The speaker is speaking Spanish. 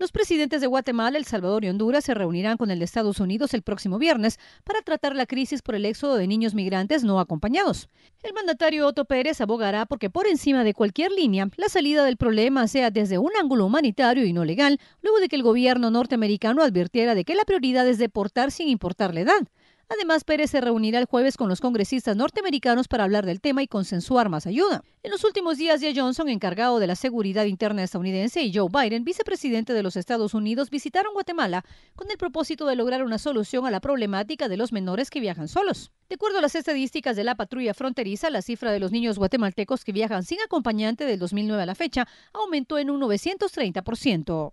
Los presidentes de Guatemala, El Salvador y Honduras se reunirán con el de Estados Unidos el próximo viernes para tratar la crisis por el éxodo de niños migrantes no acompañados. El mandatario Otto Pérez abogará porque por encima de cualquier línea, la salida del problema sea desde un ángulo humanitario y no legal, luego de que el gobierno norteamericano advirtiera de que la prioridad es deportar sin importar la edad. Además, Pérez se reunirá el jueves con los congresistas norteamericanos para hablar del tema y consensuar más ayuda. En los últimos días, ya Johnson, encargado de la seguridad interna estadounidense, y Joe Biden, vicepresidente de los Estados Unidos, visitaron Guatemala con el propósito de lograr una solución a la problemática de los menores que viajan solos. De acuerdo a las estadísticas de la patrulla fronteriza, la cifra de los niños guatemaltecos que viajan sin acompañante del 2009 a la fecha aumentó en un 930%.